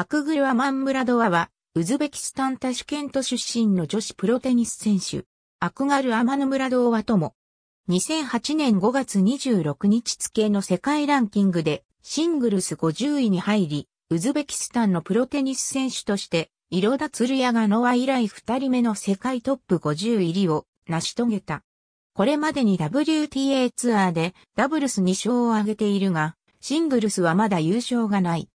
アクグルアマンムラドアは、ウズベキスタンタシュケント出身の女子プロテニス選手、アクガルアマヌムラドアとも、2008年5月26日付の世界ランキングで、シングルス50位に入り、ウズベキスタンのプロテニス選手として、イロダ・ツルヤガノア以来2人目の世界トップ50入りを成し遂げた。これまでに WTA ツアーでダブルス2勝を挙げているが、シングルスはまだ優勝がない。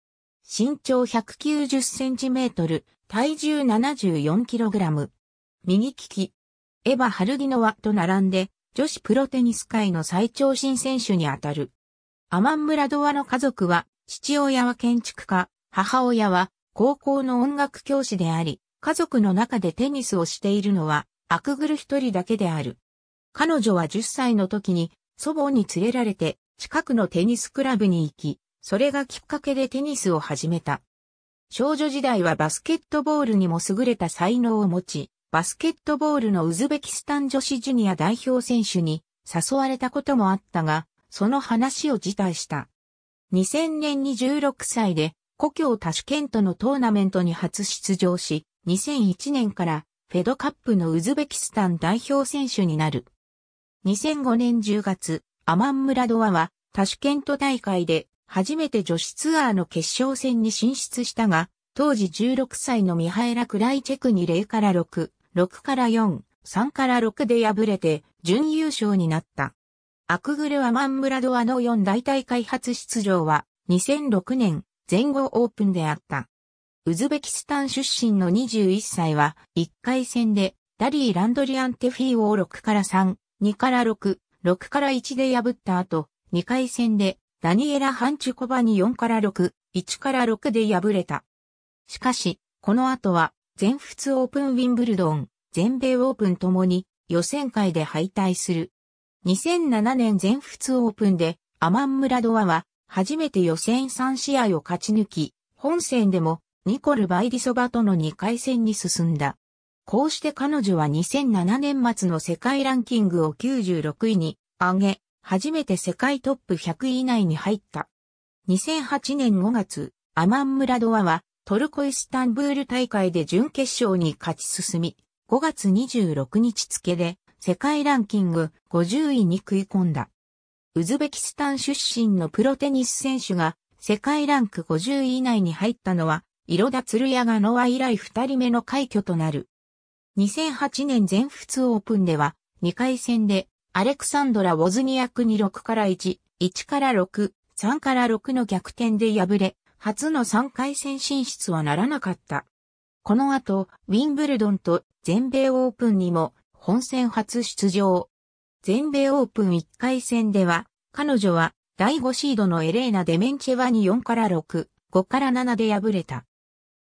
身長190センチメートル、体重74キログラム。右利き。エヴァ・ハルギノワと並んで、女子プロテニス界の最長新選手にあたる。アマン・ムラドワの家族は、父親は建築家、母親は高校の音楽教師であり、家族の中でテニスをしているのは、アクグル一人だけである。彼女は10歳の時に祖母に連れられて近くのテニスクラブに行き、それがきっかけでテニスを始めた。少女時代はバスケットボールにも優れた才能を持ち、バスケットボールのウズベキスタン女子ジュニア代表選手に誘われたこともあったが、その話を辞退した。2000年に16歳で、故郷タシュケントのトーナメントに初出場し、2001年からフェドカップのウズベキスタン代表選手になる。2005年10月、アマン・ムラドワはタシュケント大会で初めて女子ツアーの決勝戦に進出したが、当時16歳のミハエラ・クライチェクに0から6、6から4、3から6で敗れて準優勝になった。アクグレはマンムラドアの4大大会初出場は2006年全豪オープンであった。ウズベキスタン出身の21歳は1回戦でダリー・ランドリアンテフィーを6から3、2から6、6から1で破った後、2回戦でダニエラ・ハンチュコバに4から6、1から6で敗れた。しかし、この後は、全仏オープンウィンブルドン、全米オープンともに予選会で敗退する。2007年全仏オープンでアマン・ムラドワは初めて予選3試合を勝ち抜き、本戦でもニコル・バイディソバとの2回戦に進んだ。こうして彼女は2007年末の世界ランキングを96位に上げ、初めて世界トップ100位以内に入った。2008年5月、アマン・ムラドワはトルコイスタンブール大会で準決勝に勝ち進み、5月26日付で世界ランキング50位に食い込んだ。ウズベキスタン出身のプロテニス選手が世界ランク50位以内に入ったのは、色田鶴屋がノア以来2人目の快挙となる。2008年全仏オープンでは、2回戦でアレクサンドラ・ウォズニアクに6から1、1から6、3から6の逆転で敗れ、初の3回戦進出はならなかった。この後、ウィンブルドンと全米オープンにも本戦初出場。全米オープン1回戦では、彼女は第5シードのエレーナ・デメンチェワに4から6、5から7で敗れた。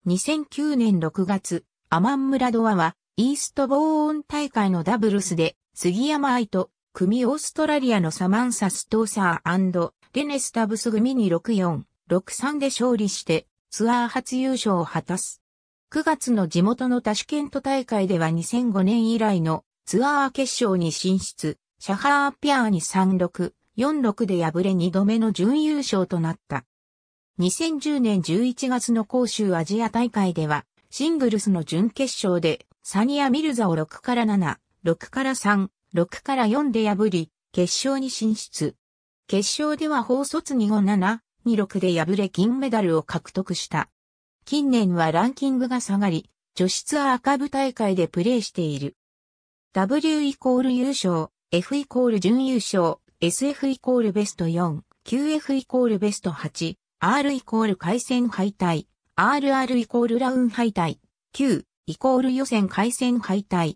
2009年6月、アマン・ムラドワはイーストボーン大会のダブルスで杉山愛と、組オーストラリアのサマンサ・ストーサーレネス・タブス組に64、63で勝利して、ツアー初優勝を果たす。9月の地元のタシケント大会では2005年以来のツアー決勝に進出、シャハーピアーに36、46で敗れ2度目の準優勝となった。2010年11月の杭州アジア大会では、シングルスの準決勝で、サニア・ミルザを6から7、6から3、6から4で破り、決勝に進出。決勝では法卒257、26で破れ金メダルを獲得した。近年はランキングが下がり、女子ツアー赤部大会でプレーしている。W イコール優勝、F イコール準優勝、SF イコールベスト4、QF イコールベスト8、R イコール回戦敗退、RR イコールラウン敗退、Q イコール予選回戦敗退、